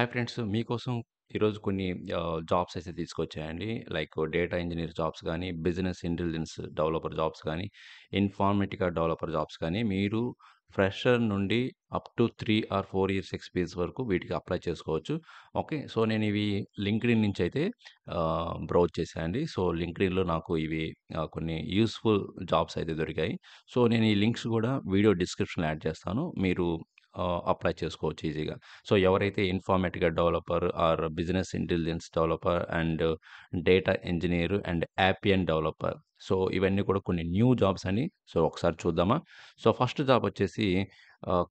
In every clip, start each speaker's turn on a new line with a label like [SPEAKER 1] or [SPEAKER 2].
[SPEAKER 1] Hi friends! మీకోసం ఈరోజు కొన్ని జాబ్స్ అయితే తీసుకొచ్చాయండి. లైక్ డేటా ఇంజనీర్ జాబ్స్ కానీ బిజినెస్ ఇంటెలిజెన్స్ డెవలపర్ జాబ్స్ కానీ ఇన్ఫార్మేటికా డెవలపర్ జాబ్స్ కానీ, మీరు ఫ్రెషర్ నుండి up to three or four years experience వరకు వీటికి అప్లై చేసుకోవచ్చు. ఓకే. సో, నేను లింక్డ్ ఇన్ నుంచి అయితే బ్రౌజ్ చేశాను అండి. సో, ఇన్లో నాకు ఇవి కొన్ని యూస్ఫుల్ జాబ్స్ అయితే దొరికాయి. సో, నేను ఈ లింక్స్ కూడా వీడియో డిస్క్రిప్షన్‌లో యాడ్ చేస్తాను. మీరు అప్లై చేసుకోవచ్చు ఈజీగా. సో, ఎవరైతే Informatic developer or business intelligence developer and data engineer and Appian developer. So, ఇవన్నీ కూడా కొన్ని న్యూ జాబ్స్ అని. సో, ఒకసారి చూద్దామా? సో, ఫస్ట్ జాబ్ వచ్చేసి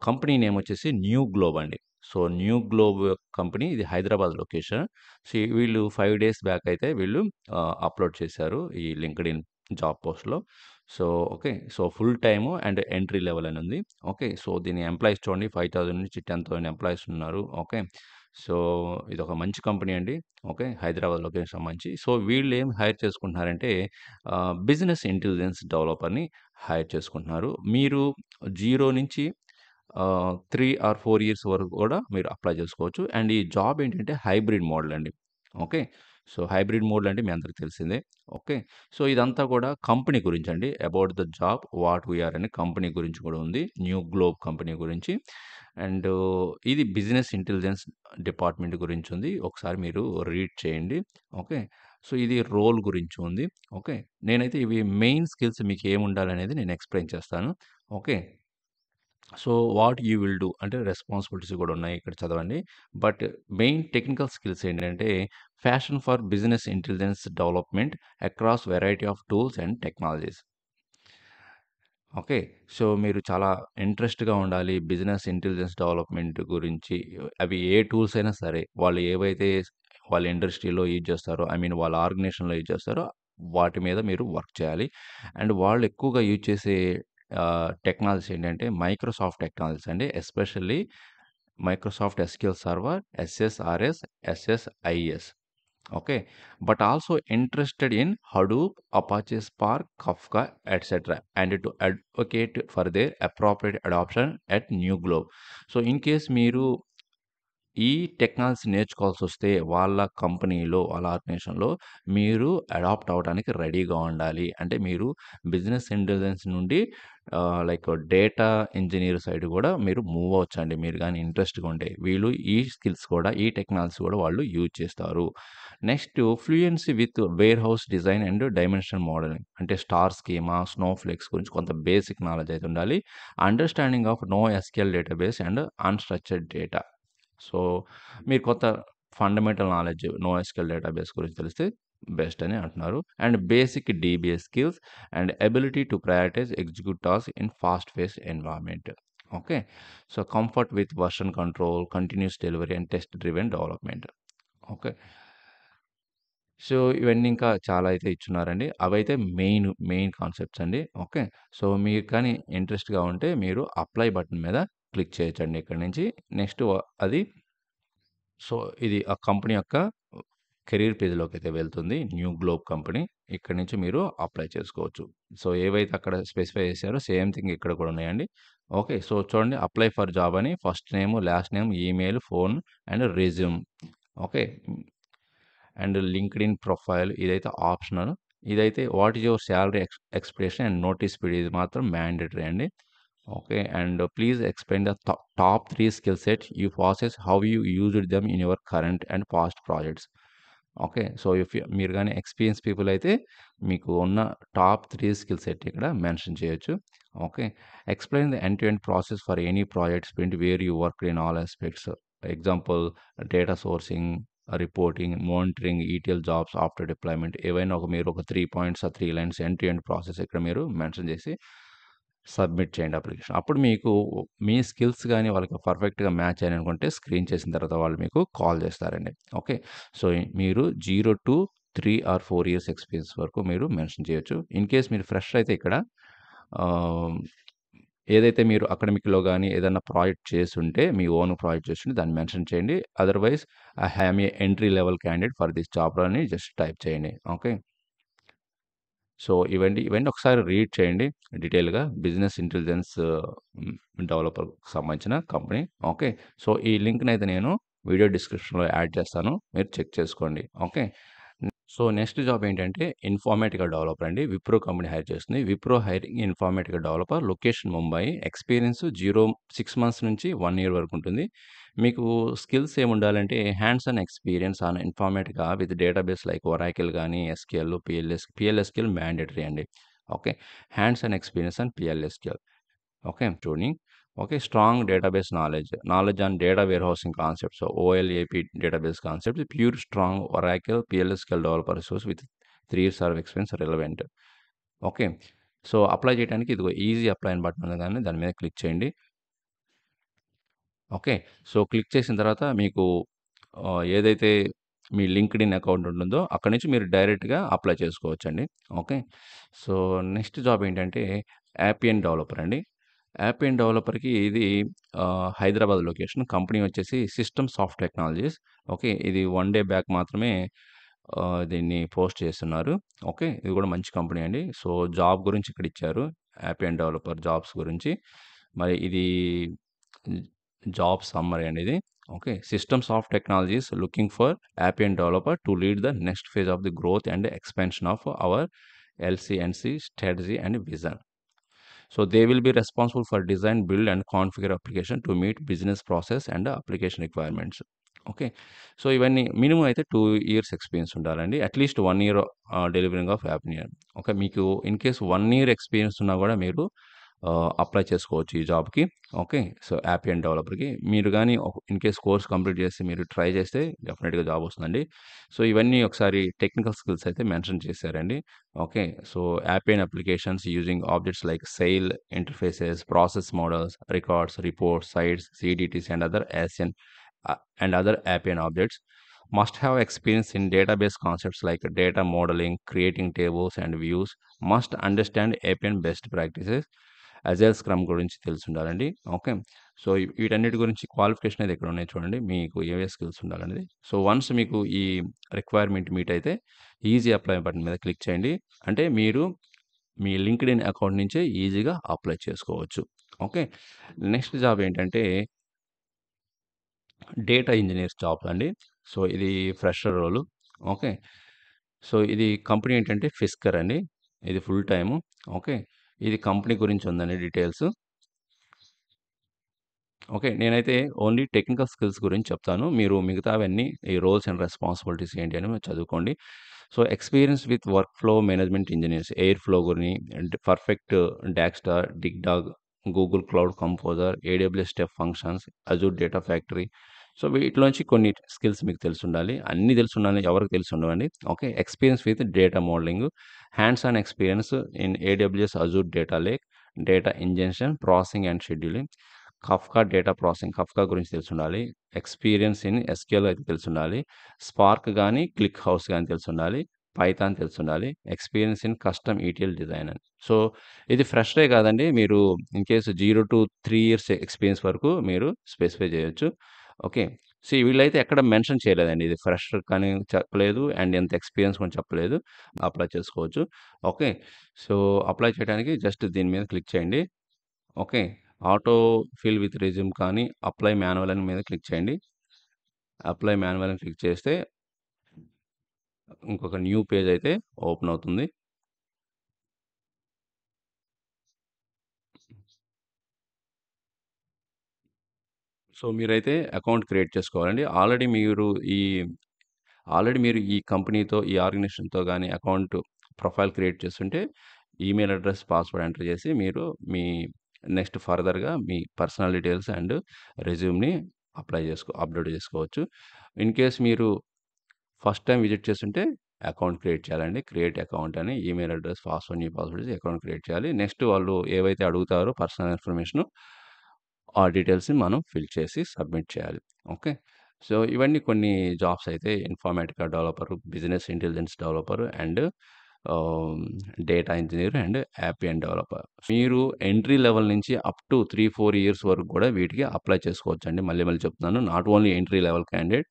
[SPEAKER 1] కంపెనీ నేమ్ వచ్చేసి న్యూ గ్లోబ్ అండి. సో, న్యూ గ్లోబ్ కంపెనీ ఇది హైదరాబాద్ లొకేషన్. సో, వీళ్ళు ఫైవ్ డేస్ బ్యాక్ అయితే వీళ్ళు అప్లోడ్ చేశారు ఈ లింక్డ్ ఇన్ జాబ్ పోస్ట్‌లో. So okay so full time and entry level అని ఉంది ఓకే సో దీని ఎంప్లాయీస్ చూడండి ఫైవ్ థౌసండ్ నుంచి టెన్ థౌసండ్ ఎంప్లాయీస్ ఉన్నారు ఓకే సో ఇది ఒక మంచి కంపెనీ అండి ఓకే హైదరాబాద్ లొకేషన్ సంబంధించి సో వీళ్ళు ఏం హైర్ చేసుకుంటున్నారంటే బిజినెస్ ఇంటెలిజెన్స్ డెవలపర్ని హైర్ చేసుకుంటున్నారు మీరు జీరో నుంచి త్రీ ఆర్ ఫోర్ ఇయర్స్ వరకు కూడా మీరు అప్లై చేసుకోవచ్చు అండ్ ఈ జాబ్ ఏంటంటే హైబ్రిడ్ మోడల్ అండి ఓకే సో హైబ్రిడ్ మోడ్ అంటే మీ అందరికి తెలిసిందే ఓకే సో ఇదంతా కూడా కంపెనీ గురించి అండి about the job what we're అనే కంపెనీ గురించి కూడా ఉంది న్యూ గ్లోబ్ కంపెనీ గురించి అండ్ ఇది బిజినెస్ ఇంటెలిజెన్స్ డిపార్ట్మెంట్ గురించి ఉంది ఒకసారి మీరు రీడ్ చేయండి ఓకే సో ఇది రోల్ గురించి ఉంది ఓకే నేనైతే ఇవి మెయిన్ స్కిల్స్ మీకు ఏముండాలనేది నేను ఎక్స్ప్లెయిన్ చేస్తాను okay so what you will do అంటే రెస్పాన్సిబిలిటీస్ కూడా ఉన్నాయి ఇక్కడ చదవండి బట్ మెయిన్ టెక్నికల్ స్కిల్స్ ఏంటంటే passion for business intelligence development across variety of tools and technologies okay so మీరు చాలా ఇంట్రెస్ట్గా ఉండాలి బిజినెస్ ఇంటెలిజెన్స్ డెవలప్మెంట్ గురించి అవి ఏ టూల్స్ అయినా సరే వాళ్ళు ఏవైతే వాళ్ళ ఇండస్ట్రీలో యూజ్ చేస్తారో ఐ మీన్ వాళ్ళ ఆర్గనైజేషన్లో యూజ్ చేస్తారో వాటి మీద మీరు వర్క్ చేయాలి అండ్ వాళ్ళు ఎక్కువగా యూజ్ చేసే టెక్నాలజీస్ ఏంటంటే మైక్రోసాఫ్ట్ టెక్నాలజీస్ అండి especially Microsoft SQL server SSRS SSIS okay but also interested in hadoop apache spark kafka etc and to advocate for their appropriate adoption at new globe so in case miru ఈ technology నేర్చుకోవాల్సి వస్తే వాళ్ళ కంపెనీలో వాళ్ళ ఆర్గనైజేషన్లో మీరు adapt అవ్వడానికి రెడీగా ఉండాలి అంటే మీరు బిజినెస్ ఇంటెలిజెన్స్ నుండి లైక్ డేటా ఇంజనీర్ సైడ్ కూడా మీరు మూవ్ అవచ్చండి మీరు కానీ ఇంట్రెస్ట్గా ఉంటే వీళ్ళు ఈ స్కిల్స్ కూడా ఈ టెక్నాలజీ కూడా వాళ్ళు యూజ్ చేస్తారు next fluency with warehouse design and dimension modelling అంటే స్టార్ స్కీమా స్నో ఫ్లెక్స్ గురించి కొంత బేసిక్ నాలెడ్జ్ అయితే ఉండాలి understanding of NoSQL database and unstructured data so మీరు కొత్త fundamental knowledge NoSQL database గురించి తెలిస్తే బెస్ట్ అని అంటున్నారు and basic DBS skills and ability to prioritise execute task in fast paced environment okay so comfort with version control continuous delivery and test driven development okay so ఇవన్నీ ఇంకా చాలా అయితే ఇచ్చున్నారండి అవైతే మెయిన్ మెయిన్ కాన్సెప్ట్స్ అండి okay so మీరు కానీ ఇంట్రెస్ట్గా ఉంటే మీరు అప్లై బటన్ మీద క్లిక్ చేయొచ్చండి ఇక్కడ నుంచి నెక్స్ట్ అది సో ఇది ఆ కంపెనీ యొక్క కెరీర్ పేజ్లోకి అయితే వెళ్తుంది న్యూ గ్లోబ్ కంపెనీ ఇక్కడ నుంచి మీరు అప్లై చేసుకోవచ్చు సో ఏవైతే అక్కడ స్పెసిఫై చేశారో సేమ్ థింగ్ ఇక్కడ కూడా ఉన్నాయండి ఓకే సో చూడండి అప్లై ఫర్ జాబ్ అని first name last name email phone and resume okay and LinkedIn profile ఇదైతే ఆప్షనల్ ఇదైతే what is your salary ex expression and notice period ఇది మాత్రం మ్యాండేటరీ అండి okay and uh, please explain the top, top three skill set you possess how you used them in your current and past projects okay so if మీరు కానీ experience people అయితే మీకు ఉన్న top three skill set ఇక్కడ mention చేయొచ్చు okay explain the end to end process for any project sprint where you work in all aspects example data sourcing reporting monitoring ETL jobs after deployment ఏవైనా ఒక మీరు ఒక three points ఆ three lines end to end process ఇక్కడ మీరు mention చేసి submit చేయండి application అప్పుడు మీకు మీ స్కిల్స్ కానీ వాళ్ళకి పర్ఫెక్ట్గా మ్యాచ్ అని అనుకుంటే స్క్రీన్ చేసిన తర్వాత వాళ్ళు మీకు కాల్ చేస్తారండి ఓకే సో మీరు zero to three or four years experience వరకు మీరు మెన్షన్ చేయొచ్చు ఇన్ కేస్ మీరు ఫ్రెష్ అయితే ఇక్కడ ఏదైతే మీరు అకాడమిక్లో కానీ ఏదైనా ప్రాజెక్ట్ ఉంటే మీ ఓన్ ప్రాజెక్ట్ చేస్తుంటే దాన్ని మెన్షన్ చేయండి otherwise I am a entry level candidate for this job అని జస్ట్ టైప్ చేయండి ఓకే సో ఇవన్నీ ఇవన్నీ ఒకసారి రీడ్ చేయండి డీటెయిల్గా బిజినెస్ ఇంటెలిజెన్స్ డెవలపర్కి సంబంధించిన కంపెనీ ఓకే సో ఈ లింక్ని అయితే నేను వీడియో డిస్క్రిప్షన్లో యాడ్ చేస్తాను మీరు చెక్ చేసుకోండి ఓకే సో నెక్స్ట్ జాబ్ ఏంటంటే ఇన్ఫార్మేటిక్ డెవలపర్ అండి విప్రో కంపెనీ హైర్ చేస్తుంది Wipro hiring Informatic developer location Mumbai experience zero six months నుంచి వన్ ఇయర్ వరకు ఉంటుంది మీకు స్కిల్స్ ఏమి ఉండాలంటే హ్యాండ్స్ అండ్ ఎక్స్పీరియన్స్ ఆన్ ఇన్ఫార్మేట్గా విత్ డేటాబేస్ లైక్ ఒరాకిల్ కానీ ఎస్కేఎల్ పిఎల్ఎస్ పిఎల్ఎస్కేల్ మ్యాండేటరీ అండి okay hands and experience and PLSQL okay చూడండి okay strong database knowledge knowledge on data warehousing concepts OLAP database concepts pure strong Oracle PLSQL developers with three years of experience relevant okay so apply చేయడానికి ఇదిగో easy apply అని బట్టి ఉంది కానీ దాని మీద click చేయండి ఓకే. సో, క్లిక్ చేసిన తర్వాత మీకు ఏదైతే మీ లింక్డ్ ఇన్ అకౌంట్ ఉంటుందో అక్కడి నుంచి మీరు డైరెక్ట్‌గా అప్లై చేసుకోవచ్చండి. ఓకే. సో, నెక్స్ట్ జాబ్ ఏంటంటే యాపియన్ డెవలపర్ అండి. యాపియన్ డెవలపర్‌కి ఇది హైదరాబాద్ లొకేషన్. కంపెనీ వచ్చేసి సిస్టమ్ సాఫ్ట్ టెక్నాలజీస్. ఓకే. ఇది వన్ డే బ్యాక్ మాత్రమే దీన్ని పోస్ట్ చేస్తున్నారు. ఓకే. ఇది కూడా మంచి కంపెనీ అండి. సో, జాబ్ గురించి ఇక్కడ ఇచ్చారు. యాపియన్ డెవలపర్ జాబ్స్ గురించి. మరి ఇది జాబ్ సమ్మరీ అనేది okay systems of technologies looking for Appian developer to lead the next phase of the growth and expansion of our LCNC strategy and vision so they will be responsible for design build and configure application to meet business process and application requirements okay so ఇవన్నీ minimum అయితే two years experience ఉండాలండి at least one year delivering of Appian okay మీకు in case one year experience ఉన్నా కూడా మీరు apply చేసుకోవచ్చు ఈ జాబ్కి ఓకే సో యాప్ అండ్ డెవలపర్కి మీరు కానీ ఇన్ కేస్ కోర్స్ కంప్లీట్ చేసి మీరు ట్రై చేస్తే డెఫినెట్గా జాబ్ వస్తుందండి సో ఇవన్నీ ఒకసారి టెక్నికల్ స్కిల్స్ అయితే మెన్షన్ చేశారండి okay so Appian applications using objects like SAIL interfaces process models records reports sites CDTs and other Appian and other Appian objects must have experience in database concepts like data modeling, creating tables and views, must understand APN best practices, agile scrum గురించి తెలిసి ఉండాలండి okay so వీటన్నిటి గురించి qualification అయితే ఇక్కడ ఉన్నాయి చూడండి మీకు ఏవే స్కిల్స్ ఉండాలనేది సో వన్స్ మీకు ఈ రిక్వైర్మెంట్ మీట్ అయితే ఈజీ అప్లై బటన్ మీద క్లిక్ చేయండి అంటే మీరు మీ లింక్డ్ ఇన్ అకౌంట్ నుంచే ఈజీగా అప్లై చేసుకోవచ్చు ఓకే నెక్స్ట్ జాబ్ ఏంటంటే డేటా ఇంజనీర్స్ జాబ్ అండి సో ఇది ఫ్రెషర్ రోలు ఓకే సో ఇది కంపెనీ ఏంటంటే ఫిస్కర్ అండి ఇది ఫుల్ టైము ఓకే ఇది కంపెనీ గురించి ఉందండి డీటెయిల్స్ ఓకే నేనైతే ఓన్లీ టెక్నికల్ స్కిల్స్ గురించి చెప్తాను మీరు మిగతావన్నీ ఈ రోల్స్ అండ్ రెస్పాన్సిబిలిటీస్ ఏంటి అని చదువుకోండి so experience with workflow management engineers Airflow గురిని Prefect Dagster Digdag Google Cloud Composer AWS Step Functions Azure Data Factory so వీటిలోంచి కొన్ని స్కిల్స్ మీకు తెలిసి ఉండాలి అన్నీ తెలుసు ఉండాలి ఎవరికి తెలిసి ఉండవండి okay experience with data modelling hands on experience in AWS Azure data lake data ingestion processing and scheduling Kafka data processing Kafka గురించి తెలిసి ఉండాలి ఎక్స్పీరియన్స్ ఇన్ ఎస్కేల్ అయితే తెలిసి ఉండాలి స్పార్క్ కానీ క్లిక్ హౌస్ కానీ తెలిసి ఉండాలి పైథాన్ తెలిసి ఉండాలి experience in custom ETL design అని సో ఇది ఫ్రెషరే కాదండి మీరు in case zero to three years experience వరకు మీరు స్పెసిఫై చేయొచ్చు ఓకే సో వీళ్ళైతే ఎక్కడ మెన్షన్ చేయలేదండి ఇది ఫ్రెష్ కానీ చెప్పలేదు అండ్ ఎంత ఎక్స్పీరియన్స్ కూడా చెప్పలేదు అప్లై చేసుకోవచ్చు ఓకే సో అప్లై చేయడానికి జస్ట్ దీని మీద క్లిక్ చేయండి okay autofill with resume కానీ అప్లై మాన్యువల్ అని మీద క్లిక్ చేయండి అప్లై మాన్యువల్ అని క్లిక్ చేస్తే ఇంకొక న్యూ పేజ్ అయితే ఓపెన్ అవుతుంది సో మీరైతే అకౌంట్ క్రియేట్ చేసుకోవాలండి ఆల్రెడీ మీరు ఈ ఆల్రెడీ మీరు ఈ కంపెనీతో ఈ ఆర్గనైజేషన్తో కానీ అకౌంట్ ప్రొఫైల్ క్రియేట్ చేస్తుంటే ఈమెయిల్ అడ్రస్ పాస్వర్డ్ ఎంటర్ చేసి మీరు మీ నెక్స్ట్ ఫర్దర్గా మీ పర్సనల్ డీటెయిల్స్ అండ్ రెజ్యూమ్ని అప్లై చేసుకో అప్లోడ్ చేసుకోవచ్చు ఇన్ కేస్ మీరు ఫస్ట్ టైం విజిట్ చేస్తుంటే అకౌంట్ క్రియేట్ చేయాలండి క్రియేట్ అకౌంట్ అని ఈమెయిల్ అడ్రస్ పాస్వర్డ్ చేసి పాస్వర్డ్ అకౌంట్ క్రియేట్ చేయాలి నెక్స్ట్ వాళ్ళు ఏవైతే అడుగుతారో పర్సనల్ ఇన్ఫర్మేషన్ ఆ డీటెయిల్స్ని మనం ఫిల్ చేసి సబ్మిట్ చేయాలి ఓకే సో ఇవన్నీ కొన్ని జాబ్స్ అయితే Informatica developer business intelligence developer and data engineer and Appian developer మీరు ఎంట్రీ లెవెల్ నుంచి up to three four years వరకు కూడా వీటికి అప్లై చేసుకోవచ్చు అండి మళ్ళీ మళ్ళీ చెప్తున్నాను not only entry level candidate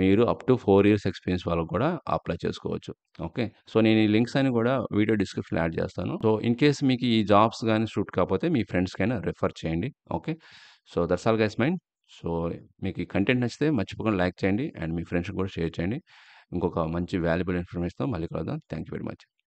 [SPEAKER 1] మీరు up to four years experience వాళ్ళకు కూడా అప్లై చేసుకోవచ్చు ఓకే సో నేను ఈ లింక్స్ అని కూడా వీడియో డిస్క్రిప్షన్ యాడ్ చేస్తాను సో ఇన్ కేస్ మీకు ఈ జాబ్స్ కానీ షూట్ కాకపోతే మీ ఫ్రెండ్స్కైనా రిఫర్ చేయండి okay so that's all guys mind so మీకు ఈ కంటెంట్ నచ్చితే మర్చిపోకుండా లైక్ చేయండి అండ్ మీ ఫ్రెండ్స్ కూడా షేర్ చేయండి ఇంకొక మంచి వాల్యుబుల్ ఇన్ఫర్మేషన్తో మళ్ళీ కలుద్దాం థ్యాంక్ యూ వెరీ మచ్